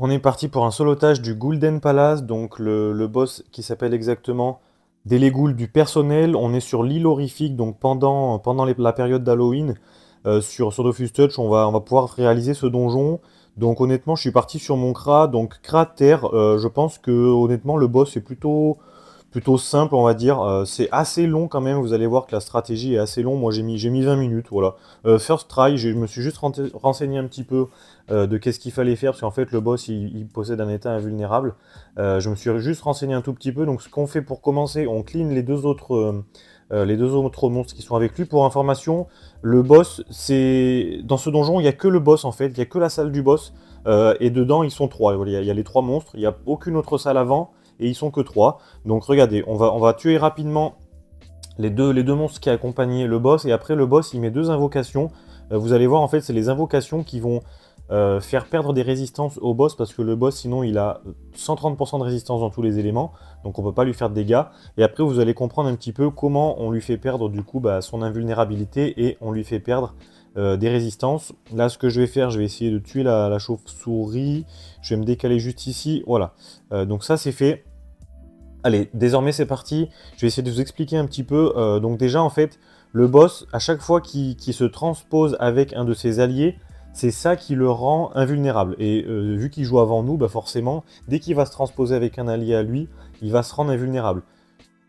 On est parti pour un solotage du Golden Palace, donc le, boss qui s'appelle exactement des du personnel. On est sur l'île horrifique, donc pendant, pendant la période d'Halloween, euh, sur, sur Dofus Touch, on va, on va pouvoir réaliser ce donjon. Donc honnêtement, je suis parti sur mon crat donc Krater, euh, je pense que honnêtement, le boss est plutôt, plutôt simple, on va dire. Euh, c'est assez long quand même, vous allez voir que la stratégie est assez longue. Moi, j'ai mis, j'ai mis 20 minutes, voilà. Euh, first try, je me suis juste renseigné un petit peu euh, de qu'est-ce qu'il fallait faire, parce qu'en fait, le boss, il, possède un état invulnérable. je me suis juste renseigné un tout petit peu. Donc, ce qu'on fait pour commencer, on clean les deux autres... les deux autres monstres qui sont avec lui. Pour information, le boss, c'est. Dans ce donjon, il n'y a que le boss en fait, il n'y a que la salle du boss. et dedans, ils sont trois. Il y, il y a les trois monstres, il n'y a aucune autre salle avant et ils sont que trois. Donc regardez, on va, on va tuer rapidement les deux, les deux monstres qui accompagnaient le boss, et après le boss il met deux invocations. Euh, vous allez voir en fait c'est les invocations qui vont euh, faire perdre des résistances au boss, parce que le boss sinon il a 130% de résistance dans tous les éléments, donc on peut pas lui faire de dégâts. Et après vous allez comprendre un petit peu comment on lui fait perdre du coup bah, son invulnérabilité, et on lui fait perdre euh, des résistances. Là, ce que je vais faire, je vais essayer de tuer la, chauve-souris. Je vais me décaler juste ici. Voilà. Euh, donc ça, c'est fait. Allez, désormais, c'est parti. Je vais essayer de vous expliquer un petit peu. Euh, donc déjà, en fait, le boss, à chaque fois qu'il se transpose avec un de ses alliés, c'est ça qui le rend invulnérable. Et vu qu'il joue avant nous, bah forcément, dès qu'il va se transposer avec un allié à lui, il va se rendre invulnérable.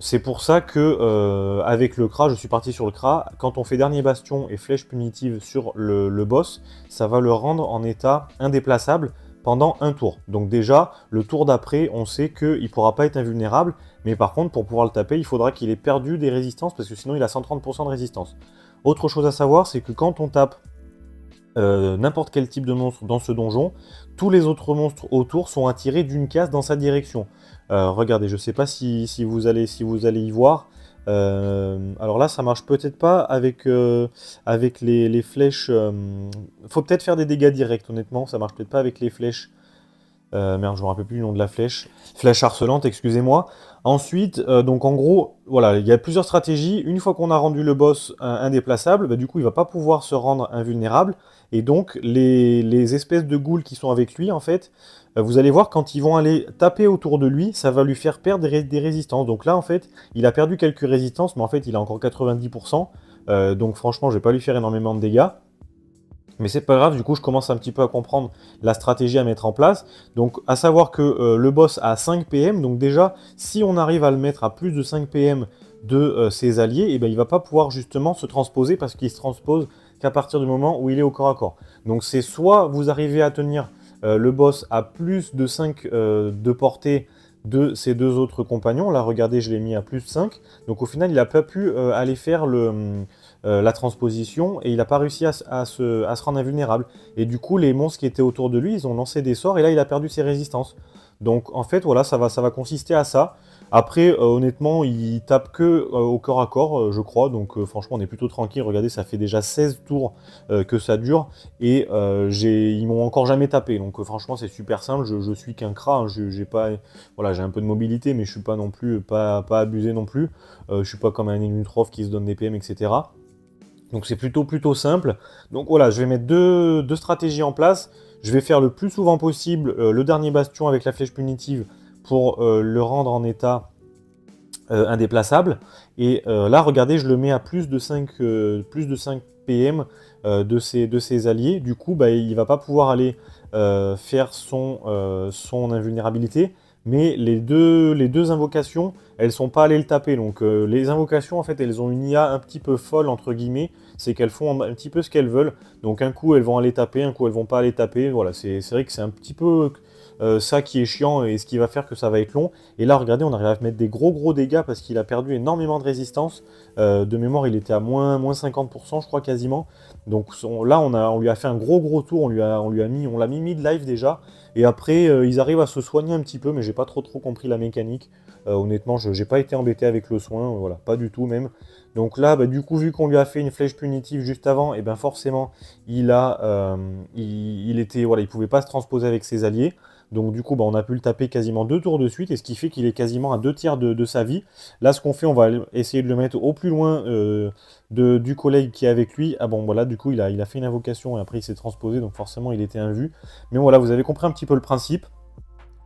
C'est pour ça que euh, avec le Kra, je suis parti sur le Kra. Quand on fait dernier bastion et flèche punitive sur le, le boss, ça va le rendre en état indéplaçable pendant un tour. Donc déjà, le tour d'après, on sait qu'il ne pourra pas être invulnérable, mais par contre, pour pouvoir le taper, il faudra qu'il ait perdu des résistances, parce que sinon il a 130% de résistance. Autre chose à savoir, c'est que quand on tape euh, n'importe quel type de monstre dans ce donjon, tous les autres monstres autour sont attirés d'une case dans sa direction. Euh, regardez, je ne sais pas si, si, vous allez, si vous allez y voir. Euh, alors là, ça marche peut-être pas avec, avec les, flèches. faut peut-être faire des dégâts directs, honnêtement. Ça marche peut-être pas avec les flèches euh, merde, je me rappelle plus le nom de la flèche. Flèche harcelante, excusez-moi. Ensuite, euh, donc en gros, voilà, il y a plusieurs stratégies. Une fois qu'on a rendu le boss euh, indéplaçable, bah, du coup, il va pas pouvoir se rendre invulnérable. Et donc, les, espèces de ghouls qui sont avec lui, en fait, vous allez voir, quand ils vont aller taper autour de lui, ça va lui faire perdre des, résistances. Donc là, en fait, il a perdu quelques résistances, mais en fait, il a encore 90%. donc franchement, je vais pas lui faire énormément de dégâts. Mais c'est pas grave, du coup, je commence un petit peu à comprendre la stratégie à mettre en place. Donc, à savoir que euh, le boss a 5 PM, donc déjà, si on arrive à le mettre à plus de 5 PM de euh, ses alliés, et eh ne ben, va pas pouvoir justement se transposer parce qu'il se transpose qu'à partir du moment où il est au corps à corps. Donc, c'est soit vous arrivez à tenir euh, le boss à plus de 5 de portée de ses deux autres compagnons. Là, regardez, je l'ai mis à plus 5. Donc au final, il n'a pas pu euh, aller faire euh, la transposition et il n'a pas réussi à, se, à, se, rendre invulnérable. Et du coup, les monstres qui étaient autour de lui, ils ont lancé des sorts et là, il a perdu ses résistances. Donc en fait, voilà, ça va, ça va consister à ça. Après, euh, honnêtement, ils tapent que euh, au corps à corps, euh, je crois. Donc, franchement, on est plutôt tranquille. Regardez, ça fait déjà 16 tours que ça dure. Et ils m'ont encore jamais tapé. Donc, franchement, c'est super simple. Je, je suis qu'un cra. Hein. J'ai un peu de mobilité, mais je suis pas non plus, pas, abusé non plus. je suis pas comme un inutrof qui se donne des PM, etc. Donc, c'est plutôt, plutôt simple. Donc, voilà, je vais mettre deux stratégies en place. Je vais faire le plus souvent possible le dernier bastion avec la flèche punitive pour euh, le rendre en état euh, indéplaçable. Et euh, là, regardez, je le mets à plus de 5, plus de 5 PM de, ses, de ses alliés. Du coup, bah, il va pas pouvoir aller faire son, son invulnérabilité mais les deux, les deux invocations, elles sont pas allées le taper. Donc les invocations, en fait, elles ont une IA un petit peu folle, entre guillemets, c'est qu'elles font un, petit peu ce qu'elles veulent. Donc un coup, elles vont aller taper, un coup, elles vont pas aller taper. Voilà, c'est vrai que c'est un petit peu euh, ça qui est chiant et ce qui va faire que ça va être long. Et là, regardez, on arrive à mettre des gros gros dégâts parce qu'il a perdu énormément de résistance. Euh, de mémoire, il était à moins, 50%, je crois quasiment. Donc là, on, a, on lui a fait un gros gros tour, on mis, on l'a mis mid-life déjà. Et après, euh, ils arrivent à se soigner un petit peu, mais j'ai pas trop trop compris la mécanique. Euh, honnêtement, je n'ai pas été embêté avec le soin, euh, voilà, pas du tout même. Donc là, bah, du coup, vu qu'on lui a fait une flèche punitive juste avant, et ben forcément, il a, il, était, voilà, il pouvait pas se transposer avec ses alliés. Donc du coup, bah, on a pu le taper quasiment deux tours de suite, et ce qui fait qu'il est quasiment à deux tiers de, sa vie. Là, ce qu'on fait, on va essayer de le mettre au plus loin du collègue qui est avec lui. Ah bon, voilà, du coup, il a, il a fait une invocation et après il s'est transposé, donc forcément, il était invu. Mais voilà, vous avez compris un petit peu le principe.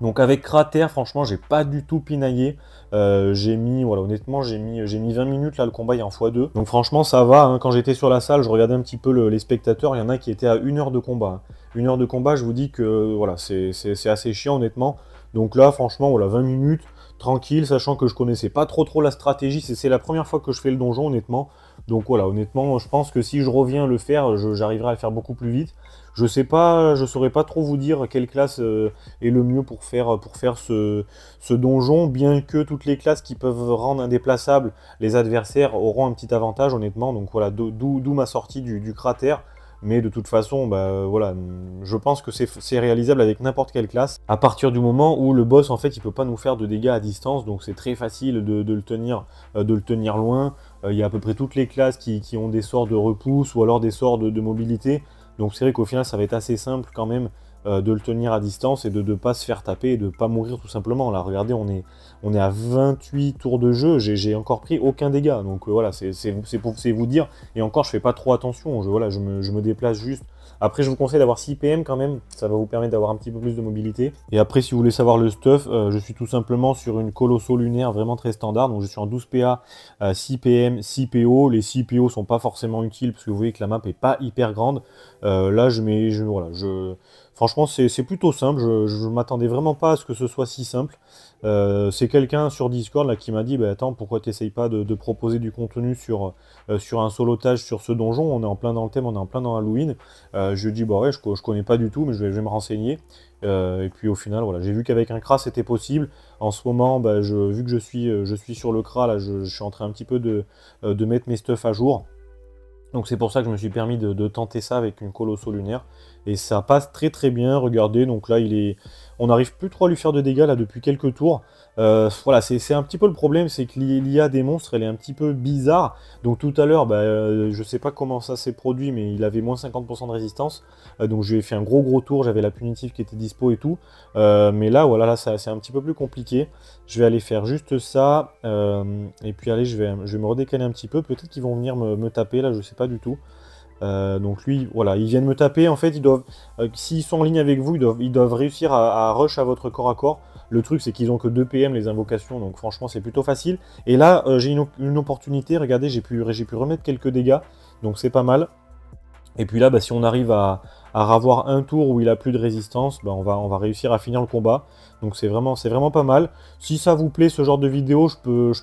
Donc avec Crater, franchement, j'ai pas du tout pinaillé. Euh, j'ai mis, voilà, honnêtement, j'ai mis, mis 20 minutes, là, le combat il est en x2. Donc franchement, ça va. Hein. Quand j'étais sur la salle, je regardais un petit peu les spectateurs. Il y en a qui étaient à une heure de combat. Hein. Une heure de combat, je vous dis que, euh, voilà, c'est assez chiant, honnêtement. Donc là, franchement, voilà, 20 minutes, tranquille, sachant que je connaissais pas trop trop la stratégie. C'est la première fois que je fais le donjon, honnêtement. Donc voilà, honnêtement, je pense que si je reviens le faire, j'arriverai à le faire beaucoup plus vite. Je sais pas, je saurais pas trop vous dire quelle classe euh, est le mieux pour faire, euh, ce, donjon, bien que toutes les classes qui peuvent rendre indéplaçables les adversaires auront un petit avantage, honnêtement. Donc voilà, d'où ma sortie du cratère. Mais de toute façon, bah, voilà, je pense que c'est réalisable avec n'importe quelle classe, à partir du moment où le boss, en fait, il peut pas nous faire de dégâts à distance, donc c'est très facile de, le tenir, euh, de le tenir loin. Euh, il y a à peu près toutes les classes qui, ont des sorts de repousse ou alors des sorts de mobilité. Donc c'est vrai qu'au final, ça va être assez simple quand même euh, de le tenir à distance et de ne pas se faire taper et de ne pas mourir tout simplement. Là, regardez, on est, on est à 28 tours de jeu, j'ai encore pris aucun dégât. Donc euh, voilà, c'est pour vous dire. Et encore, je fais pas trop attention. Je, voilà, je me déplace juste après, je vous conseille d'avoir 6 PM quand même, ça va vous permettre d'avoir un petit peu plus de mobilité. Et après, si vous voulez savoir le stuff, euh, je suis tout simplement sur une colosso lunaire vraiment très standard. Donc, je suis en 12 PA, 6 PM, 6 PO. Les 6 PO sont pas forcément utiles parce que vous voyez que la map est pas hyper grande. Euh, là, je mets, voilà, je, franchement, c'est plutôt simple. Je, ne m'attendais vraiment pas à ce que ce soit si simple. Euh, c'est quelqu'un sur Discord là, qui m'a dit bah, Attends, pourquoi tu n'essayes pas de, proposer du contenu sur, sur un solotage sur ce donjon On est en plein dans le thème, on est en plein dans Halloween. Euh, je lui ai dit, bon, bah je, ne connais pas du tout, mais je vais, me renseigner. Euh, et puis au final, voilà, j'ai vu qu'avec un CRA c'était possible. En ce moment, bah, vu que je suis, euh, je suis sur le CRA, là, je, suis en train un petit peu de, mettre mes stuffs à jour. Donc c'est pour ça que je me suis permis de, tenter ça avec une colosso lunaire. Et ça passe très très bien, regardez, donc là il est. On n'arrive plus trop à lui faire de dégâts là depuis quelques tours. Euh, voilà, c'est un petit peu le problème, c'est que l'IA des monstres, elle est un petit peu bizarre. Donc tout à l'heure, bah, euh, je ne sais pas comment ça s'est produit, mais il avait moins 50% de résistance. Euh, donc j'ai fait un gros gros tour, j'avais la punitive qui était dispo et tout. mais là, voilà, là, c'est un petit peu plus compliqué. Je vais aller faire juste ça. et puis allez, je vais, je me redécaler un petit peu. Peut-être qu'ils vont venir me, taper, là, je ne sais pas du tout. donc lui, voilà, ils viennent me taper. En fait, s'ils sont en ligne avec vous, ils doivent, réussir à, rush à votre corps à corps. Le truc, c'est qu'ils ont que 2 PM les invocations, donc franchement, c'est plutôt facile. Et là, euh, j'ai une, opportunité. Regardez, j'ai pu, pu remettre quelques dégâts, donc c'est pas mal. Et puis là, bah, si on arrive à, avoir un tour où il a plus de résistance, bah, on, va, réussir à finir le combat. Donc c'est vraiment, pas mal. Si ça vous plaît ce genre de vidéo, je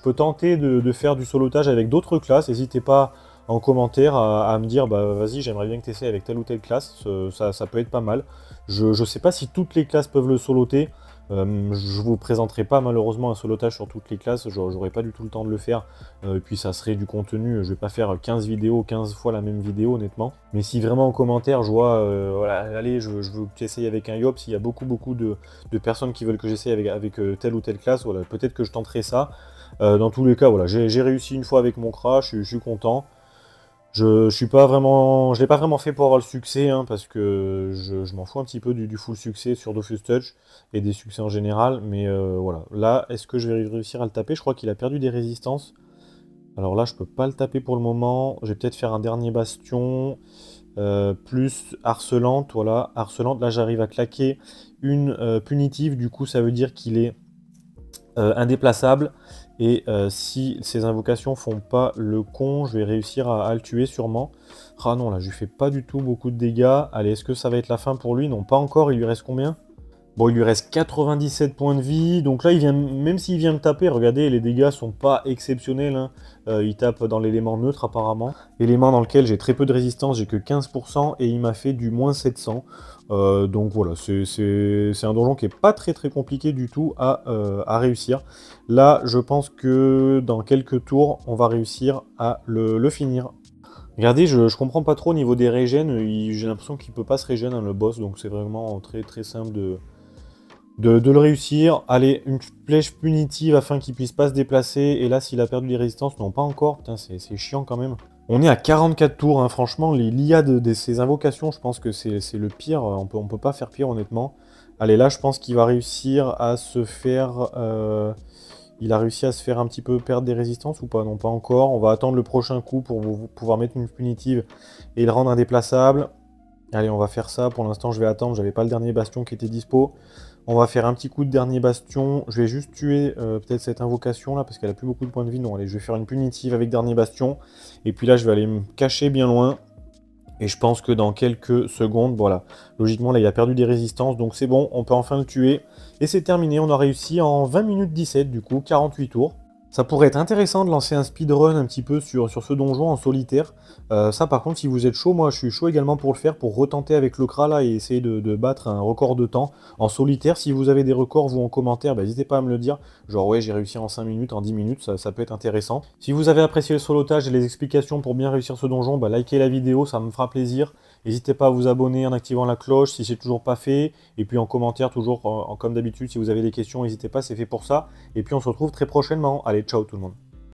peux, tenter de, faire du solotage avec d'autres classes. N'hésitez pas en commentaire à, me dire bah, vas-y j'aimerais bien que tu essaies avec telle ou telle classe, euh, ça peut être pas mal. Je ne sais pas si toutes les classes peuvent le soloter, euh, je vous présenterai pas malheureusement un solotage sur toutes les classes, j'aurai pas du tout le temps de le faire, euh, et puis ça serait du contenu, je vais pas faire 15 vidéos, 15 fois la même vidéo honnêtement. Mais si vraiment en commentaire je vois, euh, voilà, allez, je, veux que essayes avec un Yop, s'il y a beaucoup beaucoup de, personnes qui veulent que j'essaye avec, telle ou telle classe, voilà, peut-être que je tenterai ça. dans tous les cas, voilà, j'ai réussi une fois avec mon crash, je suis content. Je, ne pas vraiment, l'ai pas vraiment fait pour avoir le succès, hein, parce que je, m'en fous un petit peu du, full succès sur Dofus Touch et des succès en général. Mais euh, voilà, là, est-ce que je vais réussir à le taper Je crois qu'il a perdu des résistances. Alors là, je peux pas le taper pour le moment. Je vais peut-être faire un dernier bastion. Euh, plus harcelante, voilà, harcelante. Là, j'arrive à claquer une euh, punitive. Du coup, ça veut dire qu'il est euh, indéplaçable. Et euh, si ces invocations font pas le con, je vais réussir à, le tuer sûrement. Ah non, là, je lui fais pas du tout beaucoup de dégâts. Allez, est-ce que ça va être la fin pour lui Non, pas encore. Il lui reste combien Bon, il lui reste 97 points de vie. Donc là, il vient, même s'il vient me taper, regardez, les dégâts sont pas exceptionnels. Hein. Euh, il tape dans l'élément neutre, apparemment. Élément dans lequel j'ai très peu de résistance, j'ai que 15%. Et il m'a fait du moins 700. Euh, donc voilà, c'est un donjon qui est pas très très compliqué du tout euh, à, réussir. Là, je pense que dans quelques tours, on va réussir à le, finir. Regardez, je, ne comprends pas trop au niveau des régènes. J'ai l'impression qu'il peut pas se régène, hein, le boss. Donc c'est vraiment très très simple de de, le réussir. Allez, une flèche punitive afin qu'il puisse pas se déplacer. Et là, s'il a perdu les résistances, non, pas encore. Putain, c'est chiant quand même. On est à 44 tours, hein, franchement, l'IA de, de, ses invocations, je pense que c'est le pire. Euh, on peut, on peut pas faire pire, honnêtement. Allez, là, je pense qu'il va réussir à se faire... Euh, il a réussi à se faire un petit peu perdre des résistances ou pas Non, pas encore. On va attendre le prochain coup pour pouvoir mettre une punitive et le rendre indéplaçable. Allez, on va faire ça. Pour l'instant, je vais attendre. J'avais pas le dernier bastion qui était dispo. On va faire un petit coup de dernier bastion. Je vais juste tuer euh, peut-être cette invocation là parce qu'elle a plus beaucoup de points de vie. Non, allez, je vais faire une punitive avec dernier bastion. Et puis là, je vais aller me cacher bien loin. Et je pense que dans quelques secondes, voilà, logiquement là il a perdu des résistances, donc c'est bon, on peut enfin le tuer. Et c'est terminé, on a réussi en 20 minutes 17 du coup, 48 tours. Ça pourrait être intéressant de lancer un speedrun un petit peu sur, ce donjon en solitaire. Euh, ça par contre si vous êtes chaud, moi je suis chaud également pour le faire, pour retenter avec le CRA là et essayer de, battre un record de temps en solitaire. Si vous avez des records vous en commentaire, bah, n'hésitez pas à me le dire. Genre ouais j'ai réussi en 5 minutes, en 10 minutes, ça, ça, peut être intéressant. Si vous avez apprécié le solotage et les explications pour bien réussir ce donjon, bah, likez la vidéo, ça me fera plaisir. N'hésitez pas à vous abonner en activant la cloche si c'est toujours pas fait. Et puis en commentaire, toujours euh, comme d'habitude, si vous avez des questions, n'hésitez pas, c'est fait pour ça. Et puis on se retrouve très prochainement. Allez, ciao tout le monde.